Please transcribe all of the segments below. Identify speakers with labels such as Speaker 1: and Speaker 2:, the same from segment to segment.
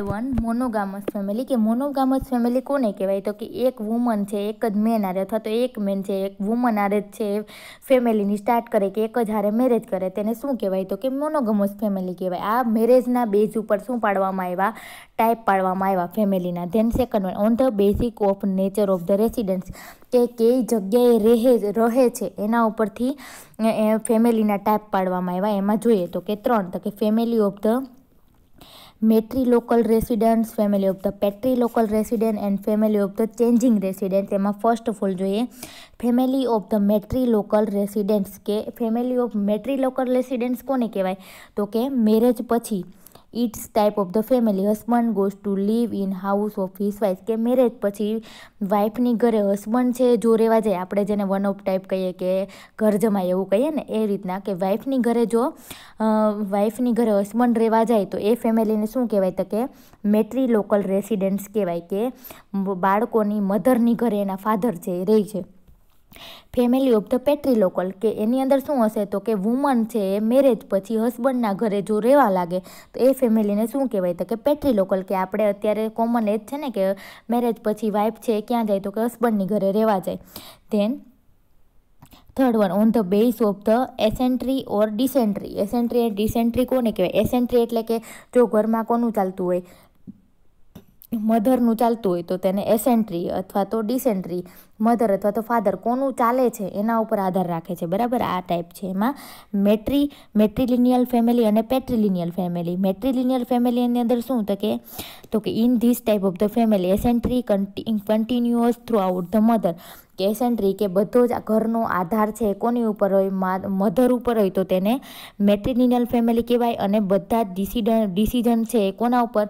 Speaker 1: One મોનોગામસ family કે મોનોગામસ family કોને કહેવાય તો કે એક વુમન છે એક જ મેન આરે અથવા તો એક મેન છે એક વુમન આરે જ છે ફેમિલીની સ્ટાર્ટ કરે કે એક જ હારે મેરેજ કરે તેને શું કહેવાય તો કે મોનોગમસ ફેમિલી કહેવાય આ મેરેજના બેઝ ઉપર શું પાડવામાં આવ્યા ટાઈપ પાડવામાં આવ્યા ફેમિલીના then second one on the basic of nature of the residence કે કઈ જગ્યાએ રહે રહે છે એના ઉપરથી ફેમિલીના ટાઈપ પાડવામાં આવ્યા એમાં જોઈએ તો કે ત્રણ તો કે family of the matrilocal residents family of the patrilocal resident and family of the changing resident એમાં ફર્સ્ટ ઓફ ઓલ જોઈએ family of the matrilocal residents કે family of matrilocal residents કોને કહેવાય તો કે marriage પછી it's type of the family husband goes to live in house of his wife કે marriage પછી વાઈફની ઘરે હસબન્ડ છે જો રહેવા જાય આપણે જેને વન ઓફ ટાઈપ કહીએ કે ઘર જમાય એવું કહીએ ને એ રીતના કે વાઈફની ઘરે જો વાઈફની ઘરે હસબન્ડ રહેવા જાય તો એ ફેમિલીને શું કહેવાય તો કે મેટ્રી લોકલ રેસિડેન્ટ્સ કહેવાય કે બાળકોની મધરની ઘરે એના ફાધર છે એ રહે છે ફેમિલી ઓફ ધ પેટ્રીલોકલ કે એની અંદર શું હશે તો કે વુમન છે એ મેરેજ પછી હસબન્ડના ઘરે જો રહેવા લાગે તો એ ફેમિલીને શું કહેવાય તો કે પેટ્રીલોકલ કે આપણે અત્યારે કોમન એજ છે ને કે મેરેજ પછી વાઇફ છે ક્યાં જાય તો કે હસબન્ડની ઘરે રહેવા જાય then third one on the base of the ancestry or descent ancestry એ ડિસેન્ટ્રી કોને કહેવાય એસેન્ટ્રી એટલે કે જો ઘરમાં કોનું ચાલતું હોય મધરનું ચાલતું હોય તો તેને એસેન્ટ્રી અથવા તો ડિસેન્ટ્રી મધર અથવા તો ફાધર કોનું ચાલે છે એના ઉપર આધાર રાખે છે બરાબર આ ટાઈપ છે એમાં મેટ્રી મેટ્રિલિનિયલ ફેમિલી અને પેટ્રિલિનિયલ ફેમિલી મેટ્રિલિનિયલ ફેમિલીની અંદર શું તો કે તો કે in this type of the family ancestry continuous throughout the mother કે એસેન્ટ્રી કે બધો જ ઘરનો આધાર છે કોની ઉપર હોય મધર ઉપર હોય તો તેને મેટ્રિલિનિયલ ફેમિલી કહેવાય અને બધા જ ડિસિડન ડિસિઝન છે કોના ઉપર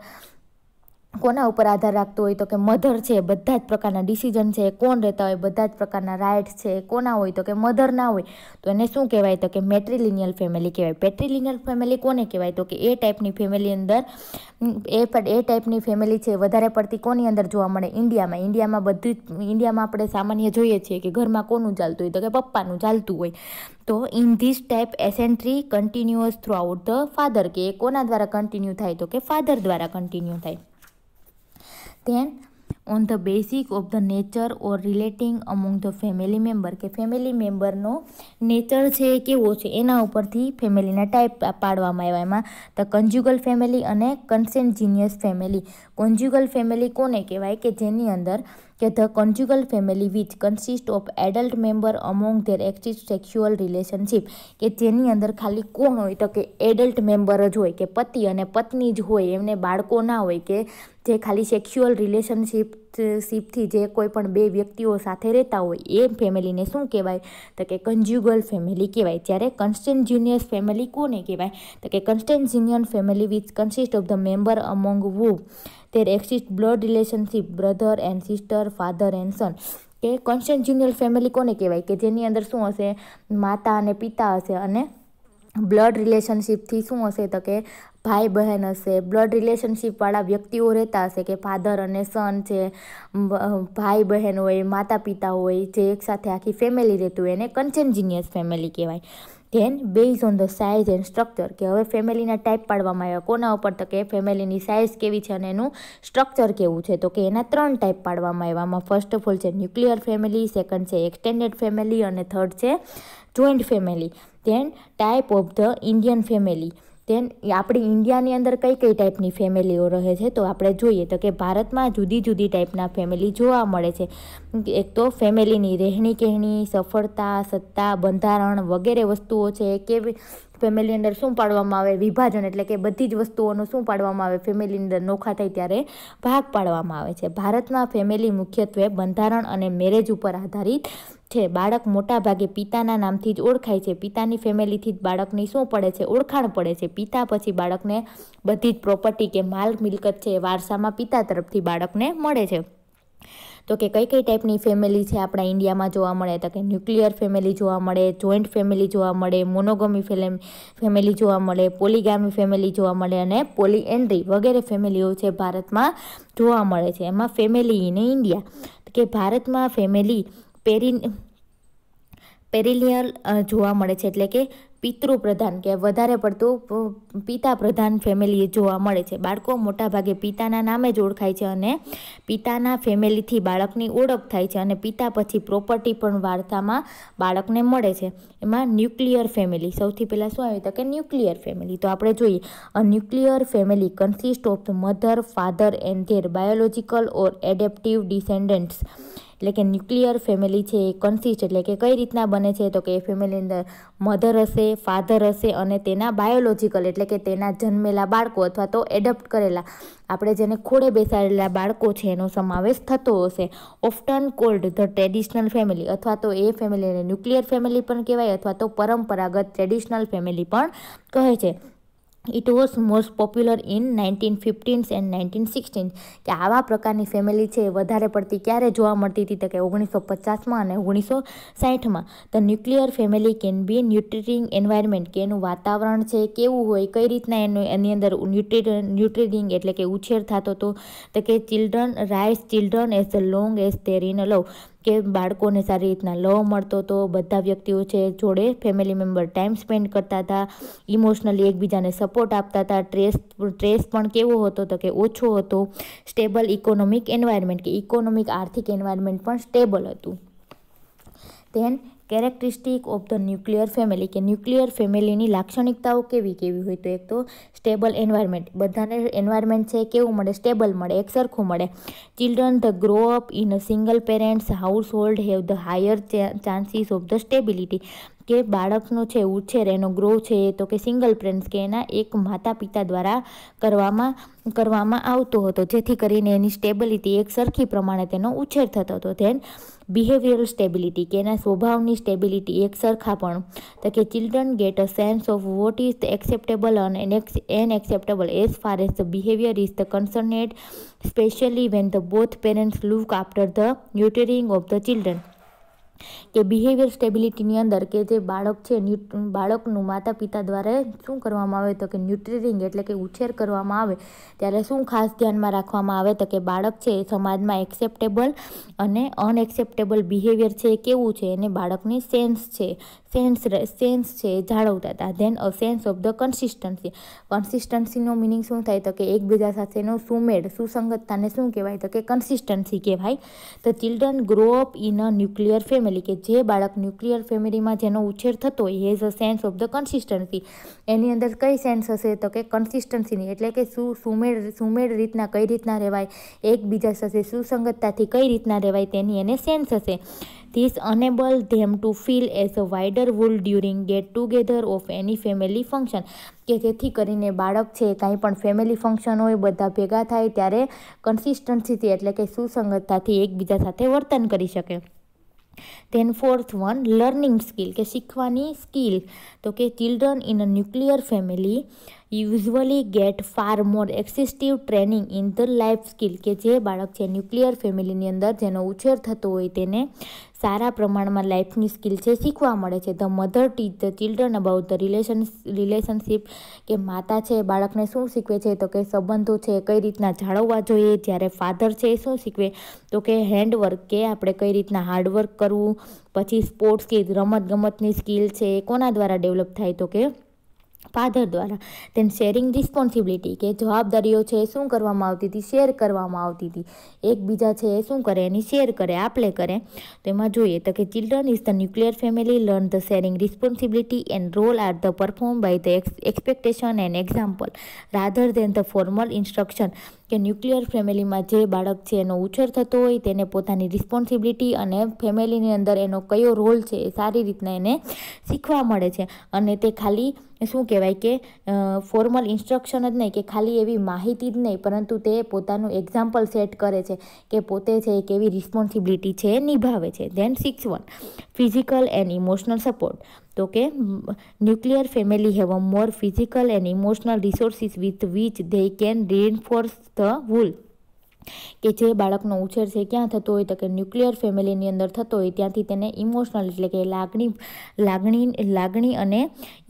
Speaker 1: કોના ઉપર આધાર રાખતો હોય તો કે મધર છે બધા જ પ્રકારના ડિસિઝન છે કોણ રહેતા હોય બધા જ પ્રકારના રાઇટ્સ છે કોના હોય તો કે મધર ના હોય તો એને શું કહેવાય તો કે મેટ્રિલિનિયલ ફેમિલી કહેવાય પેટ્રીલિનિયલ ફેમિલી કોને કહેવાય તો કે એ ટાઈપની ફેમિલી અંદર એ પણ એ ટાઈપની ફેમિલી છે વધારે પડતી કોની અંદર જોવા મળે ઇન્ડિયામાં ઇન્ડિયામાં બધી ઇન્ડિયામાં આપણે સામાન્ય જોઈએ છીએ કે ઘરમાં કોનું ચાલતું હોય તો કે પપ્પાનું ચાલતું હોય તો in this type ancestry continuous throughout the father કે એ કોના દ્વારા કન્ટિન્યુ થાય તો કે ફાધર દ્વારા કન્ટિન્યુ થાય then on the basic of the nature or relating among the family member કે ફેમિલી મેમ્બરનો નેચર છે એ કેવો છે એના ઉપરથી ફેમિલીના ટાઈપ પાડવામાં આવ્યા એમાં ધ કન્જ્યુગલ ફેમિલી અને કન્સેન્જીનિયસ ફેમિલી કોન્જ્યુગલ ફેમિલી કોને કહેવાય કે જેની અંદર કે the conjugal family which consist of adult member among their active sexual relationship કે જેની અંદર ખાલી કોણ હોય તો કે એડલ્ટ મેમ્બર જ હોય કે પતિ અને પત્ની જ હોય એમને બાળકો ના હોય કે જે ખાલી સેક્સ્યુઅલ રિલેશનશીપ શીપથી જે કોઈ પણ બે વ્યક્તિઓ સાથે રહેતા હોય એ ફેમિલીને શું કહેવાય તો કે કન્જ્યુગલ ફેમિલી કહેવાય જ્યારે કન્સ્ટેન્જ્યુનિયસ ફેમિલી કોને કહેવાય તો કે consanguineous family with consist of the member among who there exist blood relationship brother and sister father and son કે કોન્સ્ટન્જ્યુનિયલ ફેમિલી કોને કહેવાય કે જેની અંદર શું હશે માતા અને પિતા હશે અને બ્લડ રિલેશનશીપથી શું હશે તો કે ભાઈ બહેન હશે બ્લડ રિલેશનશીપવાળા વ્યક્તિઓ રહેતા હશે કે ફાધર અને સન છે ભાઈ બહેન હોય માતા પિતા હોય જે એકસાથે આખી ફેમિલી રહેતું હોય એને કન્સેન્જિનિયસ ફેમિલી કહેવાય then base on the size and structure કે હવે ફેમિલીના ટાઈપ પાડવામાં આવ્યા કોના ઉપર તો કે ફેમિલીની સાઇઝ કેવી છે અને એનું સ્ટ્રક્ચર કેવું છે તો કે એના ત્રણ ટાઈપ પાડવામાં આવ્યા આમાં ફર્સ્ટ ઓફ ઓલ છે ન્યુક્લિયર ફેમિલી સેકન્ડ છે એક્સટેન્ડેડ ફેમિલી અને થર્ડ છે joint family then type of the Indian family તેમ આપણી ઇન્ડિયાની અંદર કઈ કઈ ટાઈપની ફેમિલીઓ રહે છે તો આપણે જોઈએ તો કે ભારતમાં જુદી જુદી ટાઈપના ફેમિલી જોવા મળે છે એક તો ફેમિલીની રહેણી કહેણી સફળતા સત્તા બંધારણ વગેરે વસ્તુઓ છે કેવી ફેમિલી અંદર શું પાડવામાં આવે વિભાજન એટલે કે બધી જ વસ્તુઓનું શું પાડવામાં આવે ફેમિલી અંદર નોખા થાય ત્યારે ભાગ પાડવામાં આવે છે ભારતમાં ફેમિલી મુખ્યત્વે બંધારણ અને મેરેજ ઉપર આધારિત છે બાળક મોટાભાગે પિતાના નામથી જ ઓળખાય છે પિતાની ફેમિલીથી જ બાળકની શું પડે છે ઓળખાણ પડે છે પિતા પછી બાળકને બધી જ પ્રોપર્ટી કે માલ મિલકત છે વારસામાં પિતા તરફથી બાળકને મળે છે તો કે કઈ કઈ ટાઈપની ફેમિલી છે આપણા ઇન્ડિયામાં જોવા મળે તો કે ન્યુક્લિયર ફેમિલી જોવા મળે જોઈન્ટ ફેમિલી જોવા મળે મોનોગમી ફેમિલી જોવા મળે પોલીગામી ફેમિલી જોવા મળે અને પોલી એન્ડ્રી વગેરે ફેમિલીઓ છે ભારતમાં જોવા મળે છે એમાં ફેમિલી ઇન ઇન્ડિયા કે ભારતમાં ફેમિલી પેરી પેરિલિયલ જોવા મળે છે એટલે કે પિતૃપ્રધાન કે વધારે પડતું પિતા પ્રધાન ફેમિલી જોવા મળે છે બાળકો મોટાભાગે પિતાના નામે જ ઓળખાય છે અને પિતાના ફેમિલીથી બાળકની ઓળખ થાય છે અને પિતા પછી પ્રોપર્ટી પણ વાર્તામાં બાળકને મળે છે એમાં ન્યુક્લિયર ફેમિલી સૌથી પહેલાં શું આવ્યું તો કે ન્યુક્લિયર ફેમિલી તો આપણે જોઈએ a nuclear family consist of mother father and their biological or adoptive descendants એટલે કે ન્યુક્લિયર ફેમિલી છે એ કન્સિસ્ટ એટલે કે કઈ રીતના બને છે તો કે એ ફેમિલીની અંદર મધર હશે ફાધર હશે અને તેના બાયોલોજીકલ એટલે કે તેના જન્મેલા બાળકો અથવા તો એડપ્ટ કરેલા આપણે જેને ખોડે બેસાડેલા બાળકો છે એનો સમાવેશ થતો હશે often called the traditional family અથવા તો એ ફેમિલીને ન્યુક્લિયર ફેમિલી પણ કહેવાય અથવા તો પરંપરાગત ટ્રેડિશનલ ફેમિલી પણ કહે છે it was most popular in nineteen fifteens and nineteen sixteen કે આવા પ્રકારની ફેમિલી છે એ વધારે પડતી ક્યારે જોવા મળતી હતી તો કે ઓગણીસો પચાસમાં અને ઓગણીસો સાઠમાં the nuclear family can be nurturing environment કે એનું વાતાવરણ છે કેવું હોય કઈ રીતના એનું એની અંદર ન્યુટ્રી ન્યુટ્રિટિંગ એટલે કે ઉછેર થતો હતો તો કે children raise children as the long as they're in a love કે બાળકોને સારી રીતના લવ મળતો હતો બધા વ્યક્તિઓ છે જોડે ફેમિલી મેમ્બર ટાઈમ સ્પેન્ડ કરતા હતા ઇમોશનલી એકબીજાને સપોર્ટ આપતા હતા ટ્રેસ ટ્રેસ પણ કેવો હતો તો કે ઓછો હતો સ્ટેબલ ઇકોનોમિક એન્વાયરમેન્ટ કે ઇકોનોમિક આર્થિક એન્વાયરમેન્ટ પણ સ્ટેબલ હતું then characteristic of the nuclear family કે ન્યુક્લિયર ફેમિલીની લાક્ષણિકતાઓ કેવી કેવી હોય તો એક તો સ્ટેબલ એન્વાયરમેન્ટ બધાને એન્વાયરમેન્ટ છે કેવું મળે સ્ટેબલ મળે એક સરખું મળે children the grow up in a single parents household have the higher chances of the stability કે બાળકનો છે ઉછેર એનો ગ્રો છે તો કે સિંગલ પ્રેન્ટ્સ કે એના એક માતા પિતા દ્વારા કરવામાં કરવામાં આવતો હતો જેથી કરીને એની સ્ટેબિલિટી એક સરખી પ્રમાણે તેનો ઉછેર થતો હતો ધેન બિહેવિયરલ સ્ટેબિલિટી કે એના સ્વભાવની સ્ટેબિલિટી એક સરખા પણ તો કે children get a sense of what is the acceptable and unacceptable as far as the behaviour is the concerned specially when the both parents look after the nurturing of the children કે behaviour સ્ટેબિલિટીની અંદર કે જે બાળક છે બાળકનું માતા પિતા દ્વારા શું કરવામાં આવે તો કે ન્યુટ્રિરિંગ એટલે કે ઉછેર કરવામાં આવે ત્યારે શું ખાસ ધ્યાનમાં રાખવામાં આવે તો કે બાળક છે સમાજમાં એક્સેપ્ટેબલ અને અનએક્સેપ્ટેબલ બિહેવિયર છે એ કેવું છે એને બાળકની સેન્સ છે સેન્સ સેન્સ છે જાળવતા હતા then a sense of the consistency કન્સિસ્ટન્સીનો મિનિંગ શું થાય તો કે એકબીજા સાથેનો સુમેળ સુસંગતતાને શું કહેવાય તો કે કન્સિસ્ટન્સી કહેવાય તો children grow up in a nuclear family family કે જે બાળક ન્યુક્લિયર ફેમિલીમાં જેનો ઉછેર થતો હોય has a sense of the consistency એની અંદર કઈ સેન્સ હશે તો કે કન્સિસ્ટન્સીની એટલે કે શું સુમેળ સુમેળ રીતના કઈ રીતના રહેવાય એકબીજા સાથે સુસંગતતાથી કઈ રીતના રહેવાય તેની એને સેન્સ હશે this enable them to feel as a wider whole during get together of any family function કે જેથી કરીને બાળક છે કાંઈ પણ ફેમિલી ફંક્શન હોય બધા ભેગા થાય ત્યારે કન્સિસ્ટન્સીથી એટલે કે સુસંગતતાથી એકબીજા સાથે વર્તન કરી શકે તેન ફોર્થ વન લર્નિંગ સ્કિલ કે શીખવાની સ્કિલ તો કે children in a nuclear family usually get far more extensive training in the life skill કે જે બાળક છે ન્યુક્લિયર ફેમિલીની અંદર જેનો ઉછેર થતો હોય તેને સારા પ્રમાણમાં લાઈફની સ્કિલ છે શીખવા મળે છે the mother teach the children about the relation relationship કે માતા છે બાળકને શું શીખવે છે તો કે સંબંધો છે કઈ રીતના જાળવવા જોઈએ જ્યારે ફાધર છે એ શું શીખવે તો કે હેન્ડવર્ક કે આપણે કઈ રીતના હાર્ડવર્ક કરવું પછી સ્પોર્ટ્સ કે રમતગમતની સ્કિલ છે એ કોના દ્વારા ડેવલપ થાય તો કે ફાધર દ્વારા તેન શેરિંગ રિસ્પોન્સિબિલિટી કે જવાબદારીઓ છે એ શું કરવામાં આવતી હતી શેર કરવામાં આવતી હતી એકબીજા છે એ શું કરે એની શેર કરે આપલે કરે તો એમાં જોઈએ તો કે children is the nuclear family learn the sharing responsibility and role are the perform by the expectation and example rather than the formal instruction કે ન્યુક્લિયર ફેમિલીમાં જે બાળક છે એનો ઉછેર થતો હોય તેને પોતાની રિસ્પોન્સિબિલિટી અને ફેમિલીની અંદર એનો કયો રોલ છે એ સારી રીતના એને શીખવા મળે છે અને તે ખાલી શું કહેવાય કે ફોર્મલ ઇન્સ્ટ્રક્શન જ નહીં કે ખાલી એવી માહિતી જ નહીં પરંતુ તે પોતાનું એક્ઝામ્પલ સેટ કરે છે કે પોતે છે એ કેવી રિસ્પોન્સિબિલિટી છે નિભાવે છે then six one physical and emotional support તો કે nuclear family have a more physical and emotional resources with which they can reinforce the whole કે જે બાળકનો ઉછેર છે ક્યાં થતો હોય તો કે ન્યુક્લિયર ફેમિલીની અંદર થતો હોય ત્યાંથી તેને ઇમોશનલ એટલે કે લાગણી લાગણી લાગણી અને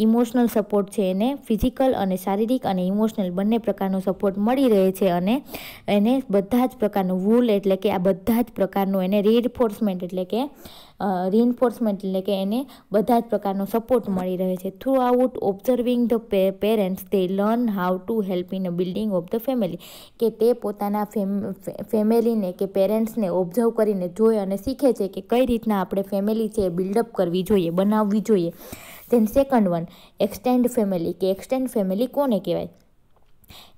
Speaker 1: ઇમોશનલ સપોર્ટ છે એને ફિઝિકલ અને શારીરિક અને ઇમોશનલ બંને પ્રકારનો સપોર્ટ મળી રહે છે અને એને બધા જ પ્રકારનું વૂલ એટલે કે આ બધા જ પ્રકારનું એને રિએન્ફોર્સમેન્ટ એટલે કે રિઇન્ફોર્સમેન્ટ એટલે કે એને બધા જ પ્રકારનો સપોર્ટ મળી રહે છે throughout observing the parents તે learn how to help in a building of the family કે તે પોતાના ફેમિલીને કે પેરેન્ટ્સને ઓબ્ઝર્વ કરીને જોઈ અને શીખે છે કે કઈ રીતના આપણે ફેમિલી છે એ બિલ્ડઅપ કરવી જોઈએ બનાવવી જોઈએ then second one extend family કે એક્સટેન્ડ ફેમિલી કોને કહેવાય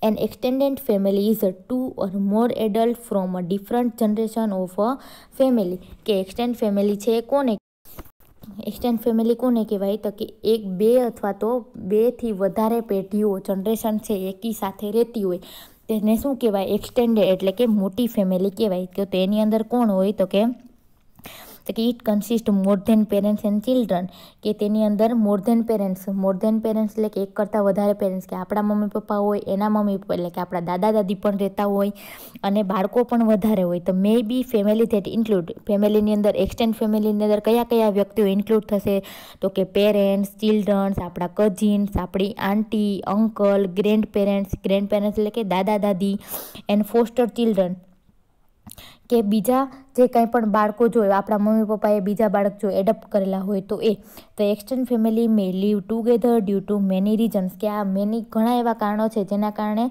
Speaker 1: An extended family is a two or more adult from a different generation of a family. કે extended family છે એ કોને એક્સટેન્ડ ફેમિલી કોને કહેવાય તો કે એક બે અથવા તો બેથી વધારે પેઢીઓ જનરેશન છે એકી સાથે રહેતી હોય તેને શું કહેવાય એક્સટેન્ડેડ એટલે કે મોટી ફેમિલી કહેવાય તો એની અંદર કોણ હોય તો કે તો કે it consist more than parents and children કે તેની અંદર more than parents more than parents એટલે કે એક કરતાં વધારે પેરેન્ટ્સ કે આપણા મમ્મી પપ્પા હોય એના મમ્મી પપ્પા એટલે કે આપણા દાદા દાદી પણ રહેતા હોય અને બાળકો પણ વધારે હોય તો may be family that include ફેમિલીની અંદર એક્સટેન્ડ ફેમિલીની અંદર કયા કયા વ્યક્તિઓ ઇન્ક્લુડ થશે તો કે પેરેન્ટ્સ ચિલ્ડ્રન્સ આપણા કઝિન્સ આપણી aunty uncle grandparents grandparents એટલે કે દાદા દાદી એન્ડ ફોસ્ટર ચિલ્ડ્રન કે બીજા જે કંઈ પણ બાળકો જો આપણા મમ્મી પપ્પાએ બીજા બાળક જો એડપ્ટ કરેલા હોય તો એ તો extend family may live together due to many reasons કે આ મેની ઘણા એવા કારણો છે જેના કારણે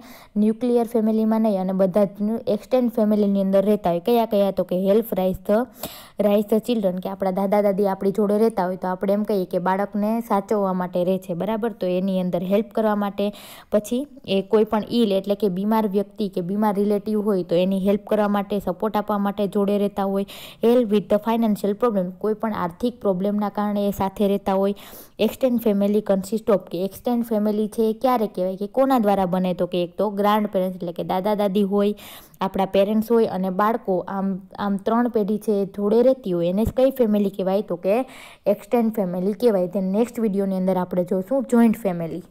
Speaker 1: ન્યુક્લિયર ફેમિલીમાં નહીં અને બધા જ એક્સટેન્ડ ફેમિલીની અંદર રહેતા હોય કયા કયા તો કે help raise the raise the children કે આપણા દાદા દાદી આપણી જોડે રહેતા હોય તો આપણે એમ કહીએ કે બાળકને સાચવવા માટે રહે છે બરાબર તો એની અંદર હેલ્પ કરવા માટે પછી એ કોઈપણ ઇલ એટલે કે બીમાર વ્યક્તિ કે બીમાર રિલેટિવ હોય તો એની હેલ્પ કરવા માટે સપોર્ટ આપવા માટે જોડે રહેતા રહેતા હોય એલ વિથ ધ ફાઇનાન્શિયલ પ્રોબ્લેમ કોઈ પણ આર્થિક પ્રોબ્લેમના કારણે એ સાથે રહેતા હોય એક્સટેન્ડ ફેમિલી કન્સિસ્ટ ઓફ કે એક્સટેન્ડ ફેમિલી છે એ ક્યારે કહેવાય કે કોના દ્વારા બને તો કે એક તો ગ્રાન્ડ પેરેન્ટ્સ એટલે કે દાદા દાદી હોય આપણા પેરેન્ટ્સ હોય અને બાળકો આમ આમ ત્રણ પેઢી છે એ જોડે રહેતી હોય એને કઈ ફેમિલી કહેવાય તો કે એક્સટેન્ડ ફેમિલી કહેવાય ધેન નેક્સ્ટ વિડીયોની અંદર આપણે જોઈશું જોઈન્ટ ફેમિલી